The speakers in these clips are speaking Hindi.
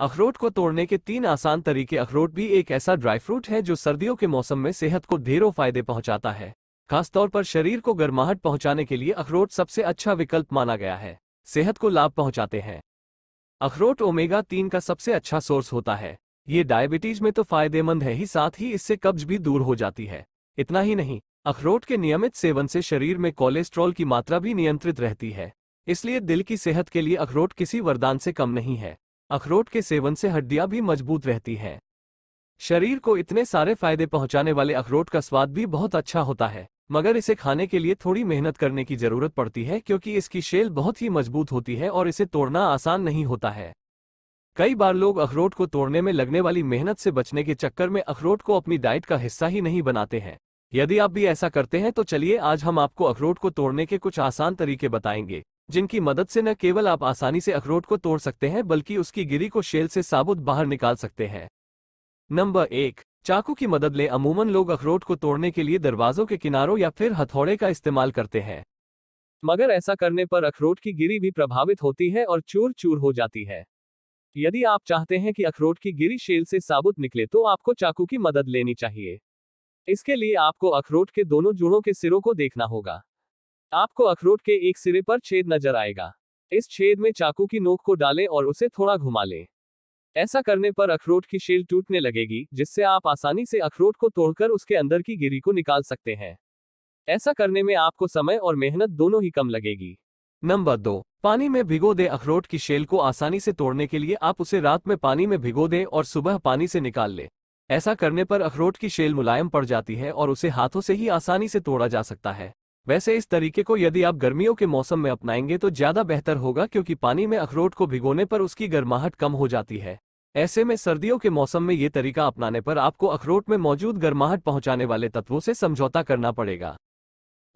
अखरोट को तोड़ने के तीन आसान तरीके अखरोट भी एक ऐसा ड्राई फ्रूट है जो सर्दियों के मौसम में सेहत को ढेरों फायदे पहुंचाता है खासतौर पर शरीर को गर्माहट पहुंचाने के लिए अखरोट सबसे अच्छा विकल्प माना गया है सेहत को लाभ पहुंचाते हैं अखरोट ओमेगा तीन का सबसे अच्छा सोर्स होता है ये डायबिटीज में तो फायदेमंद है ही साथ ही इससे कब्ज भी दूर हो जाती है इतना ही नहीं अखरोट के नियमित सेवन से शरीर में कोलेस्ट्रॉल की मात्रा भी नियंत्रित रहती है इसलिए दिल की सेहत के लिए अखरोट किसी वरदान से कम नहीं है अखरोट के सेवन से हड्डियां भी मजबूत रहती हैं शरीर को इतने सारे फायदे पहुंचाने वाले अखरोट का स्वाद भी बहुत अच्छा होता है मगर इसे खाने के लिए थोड़ी मेहनत करने की जरूरत पड़ती है क्योंकि इसकी शेल बहुत ही मजबूत होती है और इसे तोड़ना आसान नहीं होता है कई बार लोग अखरोट को तोड़ने में लगने वाली मेहनत से बचने के चक्कर में अखरोट को अपनी डाइट का हिस्सा ही नहीं बनाते हैं यदि आप भी ऐसा करते हैं तो चलिए आज हम आपको अखरोट को तोड़ने के कुछ आसान तरीके बताएंगे जिनकी मदद से न केवल आप आसानी से अखरोट को तोड़ सकते हैं बल्कि उसकी गिरी को शेल से साबुत बाहर निकाल सकते हैं नंबर एक चाकू की मदद लें अमूमन लोग अखरोट को तोड़ने के लिए दरवाजों के किनारों या फिर हथौड़े का इस्तेमाल करते हैं मगर ऐसा करने पर अखरोट की गिरी भी प्रभावित होती है और चूर चूर हो जाती है यदि आप चाहते हैं कि अखरोट की गिरी शेल से साबुत निकले तो आपको चाकू की मदद लेनी चाहिए इसके लिए आपको अखरोट के दोनों जुड़ों के सिरों को देखना होगा आपको अखरोट के एक सिरे पर छेद नजर आएगा इस छेद में चाकू की नोक को डालें और उसे थोड़ा घुमा लें ऐसा करने पर अखरोट की शेल टूटने लगेगी जिससे आप आसानी से अखरोट को तोड़कर उसके अंदर की गिरी को निकाल सकते हैं ऐसा करने में आपको समय और मेहनत दोनों ही कम लगेगी नंबर दो पानी में भिगो दे अखरोट की शेल को आसानी से तोड़ने के लिए आप उसे रात में पानी में भिगो दे और सुबह पानी से निकाल ले ऐसा करने पर अखरोट की शेल मुलायम पड़ जाती है और उसे हाथों से ही आसानी से तोड़ा जा सकता है वैसे इस तरीके को यदि आप गर्मियों के मौसम में अपनाएंगे तो ज्यादा बेहतर होगा क्योंकि पानी में अखरोट को भिगोने पर उसकी गर्माहट कम हो जाती है ऐसे में सर्दियों के मौसम में ये तरीका अपनाने पर आपको अखरोट में मौजूद गर्माहट पहुंचाने वाले तत्वों से समझौता करना पड़ेगा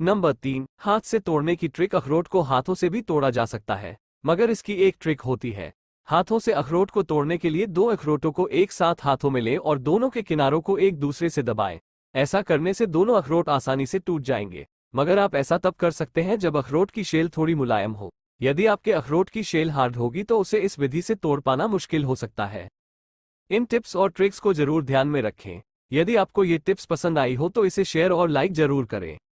नंबर तीन हाथ से तोड़ने की ट्रिक अखरोट को हाथों से भी तोड़ा जा सकता है मगर इसकी एक ट्रिक होती है हाथों से अखरोट को तोड़ने के लिए दो अखरोटों को एक साथ हाथों में लें और दोनों के किनारों को एक दूसरे से दबाएं। ऐसा करने से दोनों अखरोट आसानी से टूट जाएंगे मगर आप ऐसा तब कर सकते हैं जब अखरोट की शेल थोड़ी मुलायम हो यदि आपके अखरोट की शेल हार्ड होगी तो उसे इस विधि से तोड़ पाना मुश्किल हो सकता है इन टिप्स और ट्रिक्स को जरूर ध्यान में रखें यदि आपको ये टिप्स पसंद आई हो तो इसे शेयर और लाइक जरूर करें